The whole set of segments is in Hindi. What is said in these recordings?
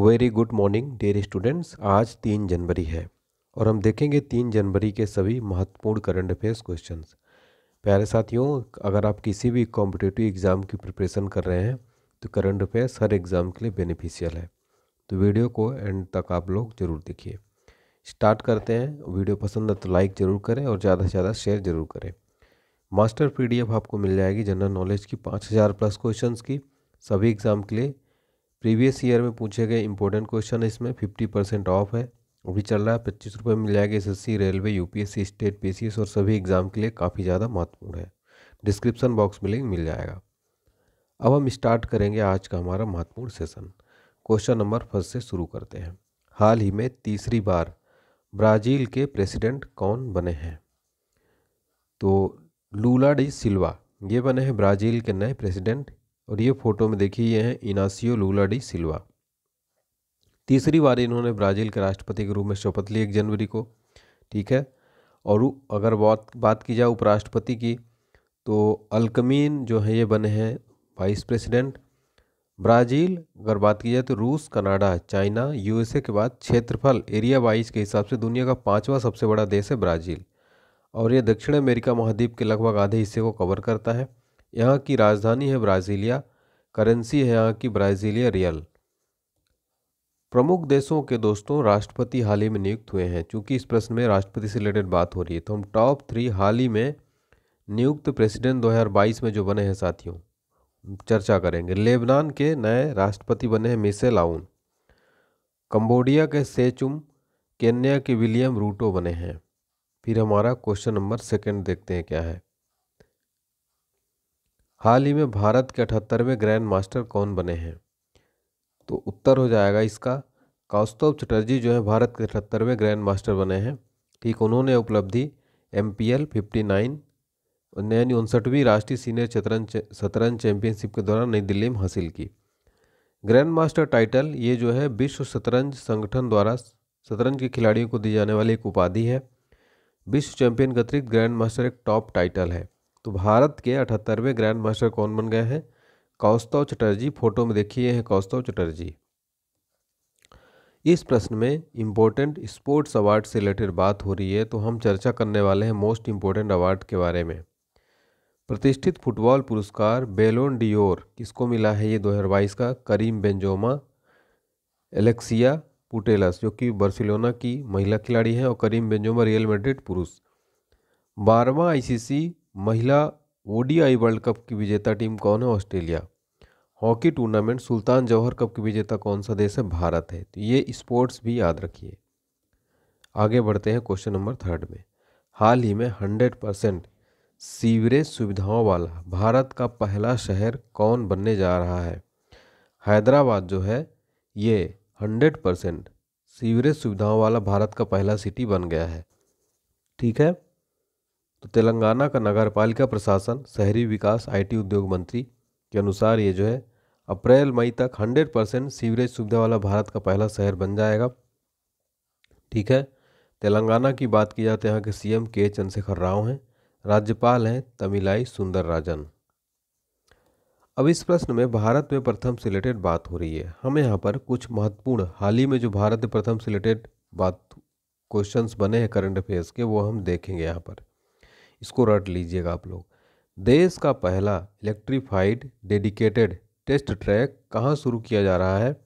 very good morning dear students आज तीन जनवरी है और हम देखेंगे तीन जनवरी के सभी महत्वपूर्ण करंट अफेयर्स क्वेश्चंस प्यारे साथियों अगर आप किसी भी कॉम्पिटेटिव एग्ज़ाम की प्रिपरेशन कर रहे हैं तो करंट अफेयर्स हर एग्ज़ाम के लिए बेनिफिशियल है तो वीडियो को एंड तक आप लोग ज़रूर देखिए स्टार्ट करते हैं वीडियो पसंद है तो लाइक ज़रूर करें और ज़्यादा से ज़्यादा शेयर ज़रूर करें मास्टर पी आपको मिल जाएगी जनरल नॉलेज की पाँच हज़ार प्लस क्वेश्चन की सभी एग्ज़ाम के लिए प्रीवियस ईयर में पूछे गए इंपॉर्टेंट क्वेश्चन इसमें फिफ्टी परसेंट ऑफ है अभी चल रहा है पच्चीस रुपये में मिल जाएगा एस रेलवे यूपीएससी स्टेट पी और सभी एग्ज़ाम के लिए काफ़ी ज़्यादा महत्वपूर्ण है डिस्क्रिप्सन बॉक्स में लिंक मिल जाएगा अब हम स्टार्ट करेंगे आज का हमारा महत्वपूर्ण सेशन क्वेश्चन नंबर फर्स्ट से शुरू करते हैं हाल ही में तीसरी बार ब्राज़ील के प्रेसिडेंट कौन बने हैं तो लूला डी सिल्वा ये बने हैं ब्राज़ील के नए प्रेसिडेंट और ये फ़ोटो में देखिए ये हैं इनासियो लूला डी सिल्वा तीसरी बार इन्होंने ब्राज़ील के राष्ट्रपति के रूप में शपथ ली एक जनवरी को ठीक है और अगर बात बात की जाए उपराष्ट्रपति की तो अलकमीन जो है ये बने हैं वाइस प्रेसिडेंट ब्राज़ील अगर बात की जाए तो रूस कनाडा चाइना यूएसए के बाद क्षेत्रफल एरिया वाइज के हिसाब से दुनिया का पाँचवा सबसे बड़ा देश है ब्राज़ील और ये दक्षिण अमेरिका महाद्वीप के लगभग आधे हिस्से को कवर करता है यहाँ की राजधानी है ब्राज़ीलिया करेंसी है यहाँ की ब्राज़ीलिया रियल प्रमुख देशों के दोस्तों राष्ट्रपति हाल ही में नियुक्त हुए हैं चूंकि इस प्रश्न में राष्ट्रपति से रिलेटेड बात हो रही है तो हम टॉप थ्री हाल ही में नियुक्त प्रेसिडेंट 2022 में जो बने हैं साथियों चर्चा करेंगे लेबनान के नए राष्ट्रपति बने हैं मिसेल आउन कम्बोडिया के सेचुम केन्या के विलियम रूटो बने हैं फिर हमारा क्वेश्चन नंबर सेकेंड देखते हैं क्या है हाल ही में भारत के अठहत्तरवें ग्रैंड मास्टर कौन बने हैं तो उत्तर हो जाएगा इसका कौस्तव चटर्जी जो है भारत के अठहत्तरवें ग्रैंड मास्टर बने हैं ठीक उन्होंने उपलब्धि M P L fifty nine यानी उनसठवीं राष्ट्रीय सीनियर शतरंज शतरंज चैंपियनशिप के दौरान नई दिल्ली में हासिल की ग्रैंड मास्टर टाइटल ये जो है विश्व शतरंज संगठन द्वारा शतरंज के खिलाड़ियों को दी जाने वाली एक उपाधि है विश्व चैंपियन के अतिरिक्त ग्रैंड मास्टर एक टॉप टाइटल है तो भारत के अठहत्तरवें ग्रैंड मास्टर कौन बन गए हैं कौस्तव चटर्जी फोटो में देखिए हैं कौस्तव चटर्जी इस प्रश्न में इम्पोर्टेंट स्पोर्ट्स अवार्ड से रिलेटेड बात हो रही है तो हम चर्चा करने वाले हैं मोस्ट इम्पोर्टेंट अवार्ड के बारे में प्रतिष्ठित फुटबॉल पुरस्कार बेलोन डियोर किसको मिला है ये दो का करीम बेंजोमा एलेक्सिया पुटेलस जो कि बार्सिलोना की महिला खिलाड़ी हैं और करीम बेंजोमा रियल मेड्रिड पुरुष बारहवा आईसीसी महिला ओडीआई वर्ल्ड कप की विजेता टीम कौन है Australia hockey tournament Sultan Johor Cup की विजेता कौन सा देश है भारत है तो ये स्पोर्ट्स भी याद रखिए आगे बढ़ते हैं क्वेश्चन नंबर थर्ड में हाल ही में हंड्रेड परसेंट सीवरेज सुविधाओं वाला भारत का पहला शहर कौन बनने जा रहा है हैदराबाद जो है ये हंड्रेड परसेंट सीवरेज सुविधाओं वाला भारत का पहला सिटी बन गया है ठीक है तो तेलंगाना का नगरपालिका प्रशासन शहरी विकास आईटी उद्योग मंत्री के अनुसार ये जो है अप्रैल मई तक 100 परसेंट सीवरेज सुविधा वाला भारत का पहला शहर बन जाएगा ठीक है तेलंगाना की बात की जाए तो यहाँ के सीएम के चंद्रशेखर राव हैं राज्यपाल हैं तमिलाई सुंदर राजन अब इस प्रश्न में भारत में प्रथम से रिलेटेड बात हो रही है हम यहाँ पर कुछ महत्वपूर्ण हाल ही में जो भारत में प्रथम से रिलेटेड बात क्वेश्चंस बने हैं करंट अफेयर्स के वो हम देखेंगे यहाँ पर इसको रट लीजिएगा आप लोग देश का पहला इलेक्ट्रीफाइड डेडिकेटेड टेस्ट ट्रैक कहाँ शुरू किया जा रहा है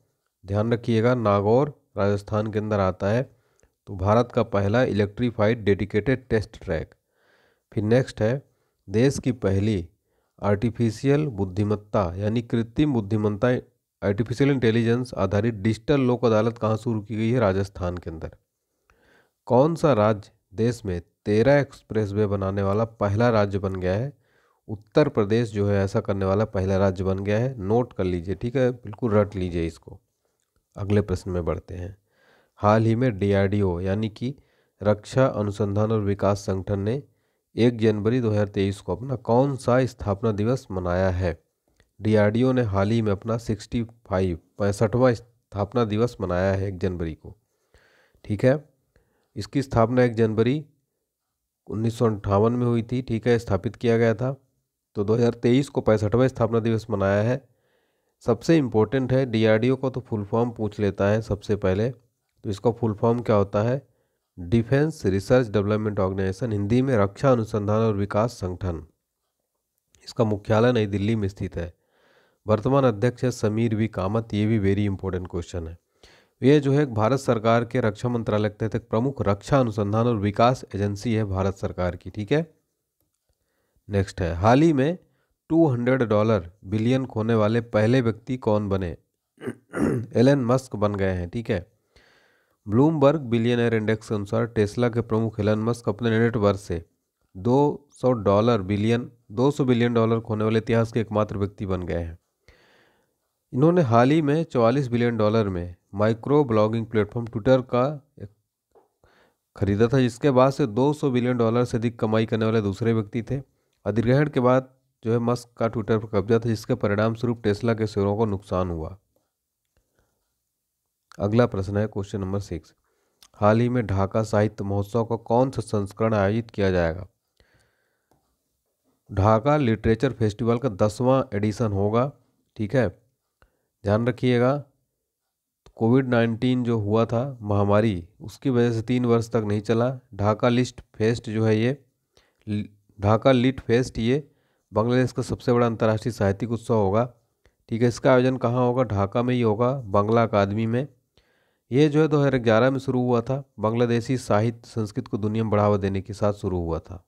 ध्यान रखिएगा नागौर राजस्थान के अंदर आता है तो भारत का पहला इलेक्ट्रीफाइड डेडिकेटेड टेस्ट ट्रैक फिर नेक्स्ट है देश की पहली आर्टिफिशियल बुद्धिमत्ता यानी कृत्रिम बुद्धिमत्ता आर्टिफिशियल इंटेलिजेंस आधारित डिजिटल लोक अदालत कहाँ शुरू की गई है राजस्थान के अंदर कौन सा राज्य देश में तेरह एक्सप्रेस वे बनाने वाला पहला राज्य बन गया है उत्तर प्रदेश जो है ऐसा करने वाला पहला राज्य बन गया है नोट कर लीजिए ठीक है बिल्कुल रट लीजिए इसको अगले प्रश्न में बढ़ते हैं हाल ही में डीआरडीओ यानी कि रक्षा अनुसंधान और विकास संगठन ने एक जनवरी 2023 को अपना कौन सा स्थापना दिवस मनाया है डीआरडीओ ने हाल ही में अपना सिक्सटी फाइव पैंसठवां स्थापना दिवस मनाया है एक जनवरी को ठीक है इसकी स्थापना एक जनवरी उन्नीस में हुई थी ठीक है स्थापित किया गया था तो 2023 को पैंसठवा स्थापना दिवस मनाया है सबसे इम्पोर्टेंट है डीआरडीओ को तो फुल फॉर्म पूछ लेता है सबसे पहले तो इसका फुल फॉर्म क्या होता है defence research development organisation Hindi में रक्षा अनुसंधान और विकास संगठन इसका मुख्यालय नई दिल्ली में स्थित है वर्तमान अध्यक्ष है समीर वी कामत ये भी वेरी इंपॉर्टेंट क्वेश्चन है ये जो है भारत सरकार के रक्षा मंत्रालय के तहत प्रमुख रक्षा अनुसंधान और विकास एजेंसी है भारत सरकार की ठीक है नेक्स्ट है हाल ही में 200 डॉलर बिलियन खोने वाले पहले व्यक्ति कौन बने एलन मस्क बन गए हैं ठीक है ब्लूमबर्ग बिलियनर इंडेक्स के अनुसार टेस्ला के प्रमुख एलन मस्क अपने नेटवर्क से 200 डॉलर बिलियन 200 बिलियन डॉलर खोने वाले इतिहास के एकमात्र व्यक्ति बन गए हैं इन्होंने हाल ही में 44 बिलियन डॉलर में माइक्रो ब्लॉगिंग प्लेटफॉर्म ट्विटर का खरीदा था जिसके बाद से 200 बिलियन डॉलर से अधिक कमाई करने वाले दूसरे व्यक्ति थे अधिग्रहण के बाद जो है मस्क का ट्विटर पर कब्जा था जिसके परिणाम स्वरूप टेस्ला के शेयरों को नुकसान हुआ अगला प्रश्न है क्वेश्चन नंबर सिक्स हाल ही में ढाका साहित्य महोत्सव का कौन सा संस्करण आयोजित किया जाएगा ढाका लिटरेचर फेस्टिवल का दसवां एडिशन होगा ठीक है ध्यान रखिएगा कोविड नाइन्टीन जो हुआ था महामारी उसकी वजह से तीन वर्ष तक नहीं चला ढाका लिस्ट फेस्ट जो है ये ढाका लिट फेस्ट ये बांग्लादेश का सबसे बड़ा अंतर्राष्ट्रीय साहित्यिक उत्सव होगा ठीक है इसका आयोजन कहाँ होगा ढाका में ही होगा बांग्ला अकादमी में ये जो है दो हज़ार ग्यारह में शुरू हुआ था बांग्लादेशी साहित्य संस्कृत को दुनिया में बढ़ावा देने के साथ शुरू हुआ था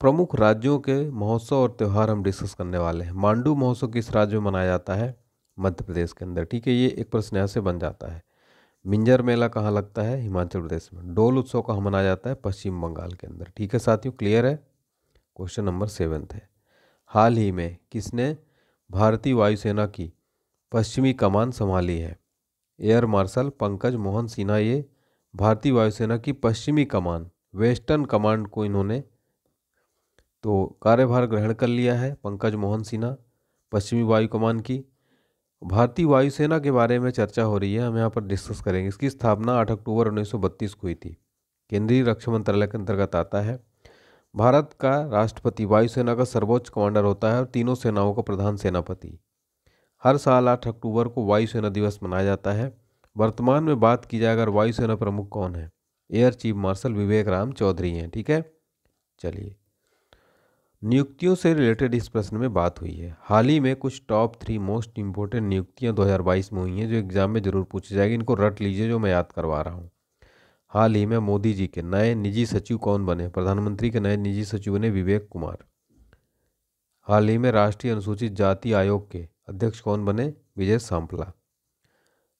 प्रमुख राज्यों के महोत्सव और त्यौहार हम डिस्कस करने वाले हैं मांडू महोत्सव किस राज्य में मनाया जाता है मध्य प्रदेश के अंदर ठीक है ये एक प्रश्न यहाँ से बन जाता है मिंजर मेला कहाँ लगता है हिमाचल प्रदेश में डोल उत्सव कहाँ मनाया जाता है पश्चिम बंगाल के अंदर ठीक है साथियों क्लियर है क्वेश्चन नंबर सेवेंथ है हाल ही में किसने भारतीय वायुसेना की पश्चिमी कमान संभाली है एयर मार्शल पंकज मोहन सिन्हा ये भारतीय वायुसेना की पश्चिमी कमान वेस्टर्न कमांड को इन्होंने तो कार्यभार ग्रहण कर लिया है पंकज मोहन सिन्हा पश्चिमी वायु कमान की भारतीय वायुसेना के बारे में चर्चा हो रही है हम यहाँ पर डिस्कस करेंगे इसकी स्थापना 8 अक्टूबर 1932 को हुई थी केंद्रीय रक्षा मंत्रालय के अंतर्गत आता है भारत का राष्ट्रपति वायुसेना का सर्वोच्च कमांडर होता है और तीनों सेनाओं का प्रधान सेनापति हर साल आठ अक्टूबर को वायुसेना दिवस मनाया जाता है वर्तमान में बात की जाए अगर वायुसेना प्रमुख कौन है air chief marshal Vivek Ram Chaudhari हैं ठीक है चलिए नियुक्तियों से रिलेटेड इस प्रश्न में बात हुई है हाल ही में कुछ टॉप थ्री मोस्ट इम्पोर्टेंट नियुक्तियां 2022 में हुई हैं जो एग्ज़ाम में ज़रूर पूछी जाएगी इनको रट लीजिए जो मैं याद करवा रहा हूँ हाल ही में मोदी जी के नए निजी सचिव कौन बने प्रधानमंत्री के नए निजी सचिव बने विवेक कुमार हाल ही में राष्ट्रीय अनुसूचित जाति आयोग के अध्यक्ष कौन बने विजय सांपला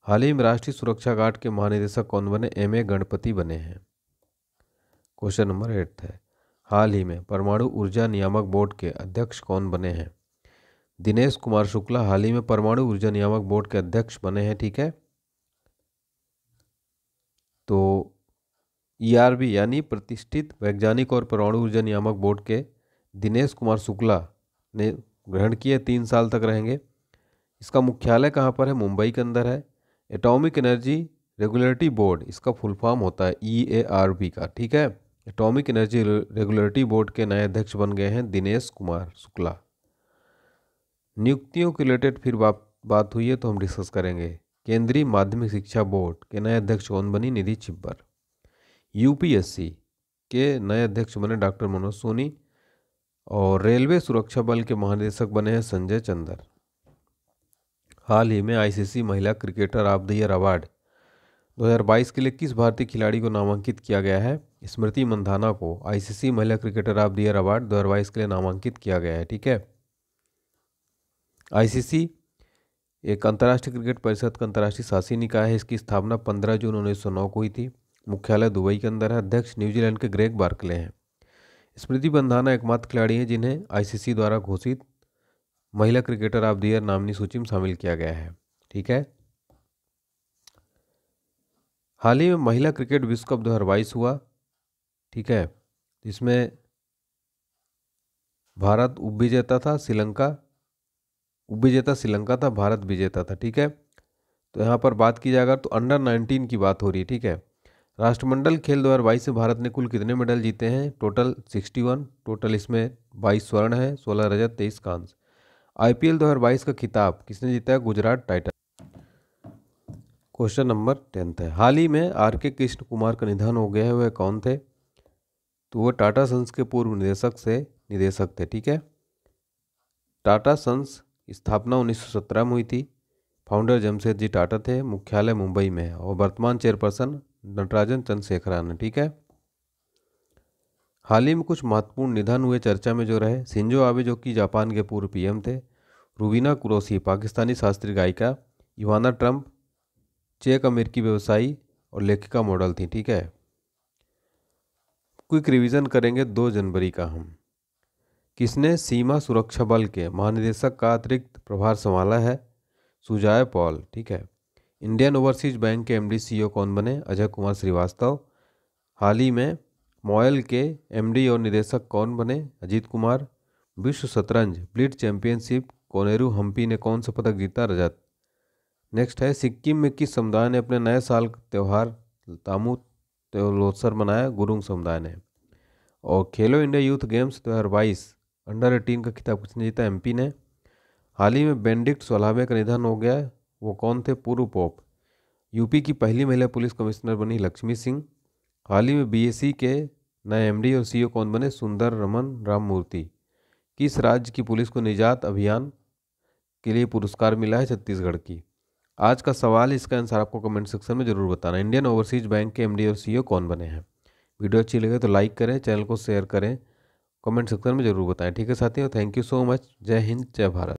हाल ही में राष्ट्रीय सुरक्षा गार्ड के महानिदेशक कौन बने एम ए गणपति बने हैं क्वेश्चन नंबर एट है हाल ही में परमाणु ऊर्जा नियामक बोर्ड के अध्यक्ष कौन बने हैं दिनेश कुमार शुक्ला हाल ही में परमाणु ऊर्जा नियामक बोर्ड के अध्यक्ष बने हैं ठीक है तो ईआरबी e यानी प्रतिष्ठित वैज्ञानिक और परमाणु ऊर्जा नियामक बोर्ड के दिनेश कुमार शुक्ला ने ग्रहण किए तीन साल तक रहेंगे इसका मुख्यालय कहाँ पर है मुंबई के अंदर है एटॉमिक एनर्जी रेगुलेटरी बोर्ड इसका फुल फॉर्म होता है ई ए आर बी का ठीक है एटॉमिक एनर्जी रेगुलेटरी बोर्ड के नए अध्यक्ष बन गए हैं दिनेश कुमार शुक्ला नियुक्तियों के रिलेटेड फिर बात बात हुई है तो हम डिस्कस करेंगे केंद्रीय माध्यमिक शिक्षा बोर्ड के नए अध्यक्ष कौन बनी निधि छिब्बर यूपीएससी के नए अध्यक्ष बने डॉक्टर मनोज सोनी और रेलवे सुरक्षा बल के महानिदेशक बने हैं संजय चंदर हाल ही में आईसीसी महिला cricketer of the year award 2022 के लिए किस भारतीय खिलाड़ी को नामांकित किया गया है स्मृति मंधाना को आईसीसी महिला cricketer of the year award 2022 के लिए नामांकित किया गया है ठीक है आईसीसी एक अंतर्राष्ट्रीय क्रिकेट परिषद का अंतर्राष्ट्रीय शासी निकाय है इसकी स्थापना 15 जून उन्नीस को हुई थी मुख्यालय दुबई के अंदर है अध्यक्ष न्यूजीलैंड के ग्रेग बार्कले हैं स्मृति बंधाना एकमात्र खिलाड़ी हैं जिन्हें आईसीसी द्वारा घोषित महिला cricketer of the year nominee सूची में शामिल किया गया है ठीक है हाल ही में महिला क्रिकेट विश्व कप दो हुआ ठीक है इसमें भारत उप विजेता था श्रीलंका उप विजेता श्रीलंका था भारत विजेता था ठीक है तो यहाँ पर बात की जाए अगर तो अंडर 19 की बात हो रही है ठीक है राष्ट्रमंडल खेल 2022 से भारत ने कुल कितने मेडल जीते हैं टोटल 61 टोटल इसमें 22 स्वर्ण है 16 रजत 23 कांस आईपीएल 2022 का खिताब किसने जीता है Gujarat title question number tenth है हाल ही में आर के कृष्ण कुमार का निधन हो गया है वह कौन थे तो वह टाटा सन्स के पूर्व निदेशक से निदेशक थे ठीक है टाटा सन्स स्थापना 1917 में हुई थी फाउंडर जमशेद जी टाटा थे मुख्यालय मुंबई में और वर्तमान चेयरपर्सन नटराजन चंद्रशेखरान ठीक है हाल ही में कुछ महत्वपूर्ण निधन हुए चर्चा में जो रहे सिंजो आबे जो कि जापान के पूर्व पीएम थे रूबीना कुरोसी पाकिस्तानी शास्त्रीय गायिका इवाना ट्रंप चेक अमेरिकी व्यवसायी और लेखिका मॉडल थी ठीक है क्विक रिवीजन करेंगे दो जनवरी का हम किसने सीमा सुरक्षा बल के महानिदेशक का अतिरिक्त प्रभार संभाला है सुजाय पॉल ठीक है इंडियन ओवरसीज बैंक के एमडी सीईओ e कौन बने अजय कुमार श्रीवास्तव हाल ही में मॉयल के एमडी और निदेशक कौन बने अजीत कुमार विश्व शतरंज ब्लिट चैंपियनशिप कोनेरू हम्पी ने कौन सा पदक जीता रजत नेक्स्ट है सिक्किम में किस समुदाय ने अपने नए साल का त्यौहार तामू त्योलोत्सर मनाया गुरुंग समुदाय ने और खेलो इंडिया यूथ गेम्स दो हज़ार बाईस अंडर एटीन का खिताब किसने जीता एमपी ने हाल ही में बेंडिक्ट सोलावे का निधन हो गया वो कौन थे पूर्व पोप यूपी की पहली महिला पुलिस कमिश्नर बनी लक्ष्मी सिंह हाल ही में बीएससी के नए एमडी और सीईओ कौन बने सुंदर रमन राममूर्ति किस राज्य की पुलिस को निजात अभियान के लिए पुरस्कार मिला है छत्तीसगढ़ की आज का सवाल इसका आंसर आपको कमेंट सेक्शन में जरूर बताना इंडियन ओवरसीज बैंक के एमडी और सीईओ कौन बने हैं वीडियो अच्छी लगे तो लाइक करें चैनल को शेयर करें कमेंट सेक्शन में जरूर बताएं ठीक है साथियों थैंक यू सो मच जय हिंद जय भारत